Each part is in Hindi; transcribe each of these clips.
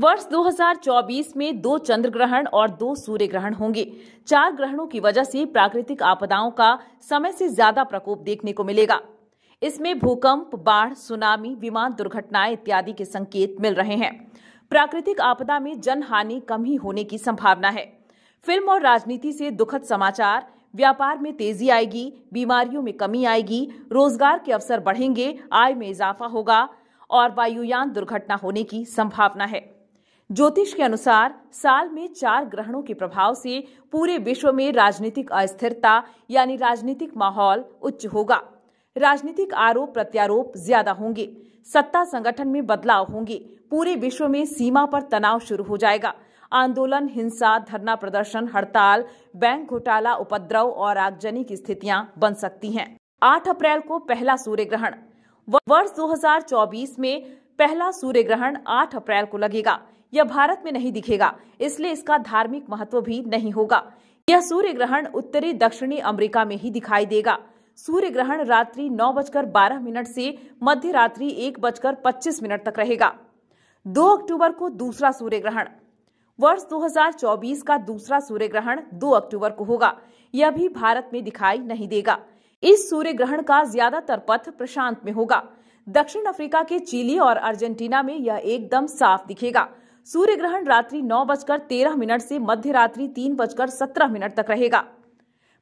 वर्ष 2024 में दो चंद्र ग्रहण और दो सूर्य ग्रहण होंगे चार ग्रहणों की वजह से प्राकृतिक आपदाओं का समय से ज्यादा प्रकोप देखने को मिलेगा इसमें भूकंप बाढ़ सुनामी विमान दुर्घटनाएं इत्यादि के संकेत मिल रहे हैं प्राकृतिक आपदा में जन हानि कम ही होने की संभावना है फिल्म और राजनीति से दुखद समाचार व्यापार में तेजी आएगी बीमारियों में कमी आएगी रोजगार के अवसर बढ़ेंगे आय में इजाफा होगा और वायुयान दुर्घटना होने की संभावना है ज्योतिष के अनुसार साल में चार ग्रहणों के प्रभाव से पूरे विश्व में राजनीतिक अस्थिरता यानी राजनीतिक माहौल उच्च होगा राजनीतिक आरोप प्रत्यारोप ज्यादा होंगे सत्ता संगठन में बदलाव होंगे पूरे विश्व में सीमा पर तनाव शुरू हो जाएगा आंदोलन हिंसा धरना प्रदर्शन हड़ताल बैंक घोटाला उपद्रव और आगजनी की स्थितियां बन सकती हैं 8 अप्रैल को पहला सूर्य ग्रहण वर्ष 2024 में पहला सूर्य ग्रहण 8 अप्रैल को लगेगा यह भारत में नहीं दिखेगा इसलिए इसका धार्मिक महत्व भी नहीं होगा यह सूर्य ग्रहण उत्तरी दक्षिणी अमेरिका में ही दिखाई देगा सूर्य ग्रहण रात्रि नौ बजकर बारह मिनट से मध्य रात्रि एक बजकर पच्चीस मिनट तक रहेगा दो अक्टूबर को दूसरा सूर्य ग्रहण वर्ष 2024 का दूसरा सूर्य ग्रहण 2 अक्टूबर को होगा यह भी भारत में दिखाई नहीं देगा इस सूर्य ग्रहण का ज्यादातर पथ प्रशांत में होगा दक्षिण अफ्रीका के चिली और अर्जेंटीना में यह एकदम साफ दिखेगा सूर्य ग्रहण रात्रि नौ बजकर तेरह मिनट से मध्य रात्रि तीन बजकर सत्रह मिनट तक रहेगा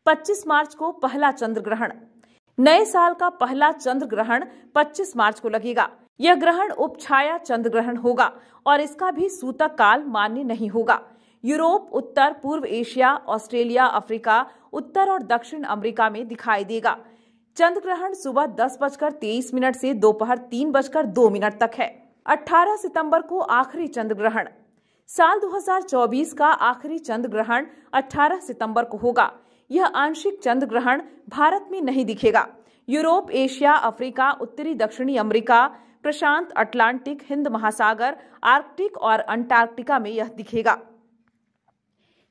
25 मार्च को पहला चंद्र ग्रहण नए साल का पहला चंद्र ग्रहण 25 मार्च को लगेगा यह ग्रहण उपछाया चंद्र ग्रहण होगा और इसका भी सूतक काल मान्य नहीं होगा यूरोप उत्तर पूर्व एशिया ऑस्ट्रेलिया अफ्रीका उत्तर और दक्षिण अमेरिका में दिखाई देगा चंद्र ग्रहण सुबह दस बजकर तेईस मिनट से दोपहर तीन बजकर दो मिनट तक है 18 सितंबर को आखिरी चंद्र ग्रहण साल 2024 का आखिरी चंद्र ग्रहण 18 सितंबर को होगा यह आंशिक चंद्र ग्रहण भारत में नहीं दिखेगा यूरोप एशिया अफ्रीका उत्तरी दक्षिणी अमेरिका प्रशांत अटलांटिक हिंद महासागर आर्कटिक और अंटार्कटिका में यह दिखेगा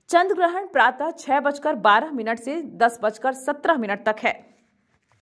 चंद्र ग्रहण प्रातः छह बजकर बारह मिनट से दस बजकर सत्रह मिनट तक है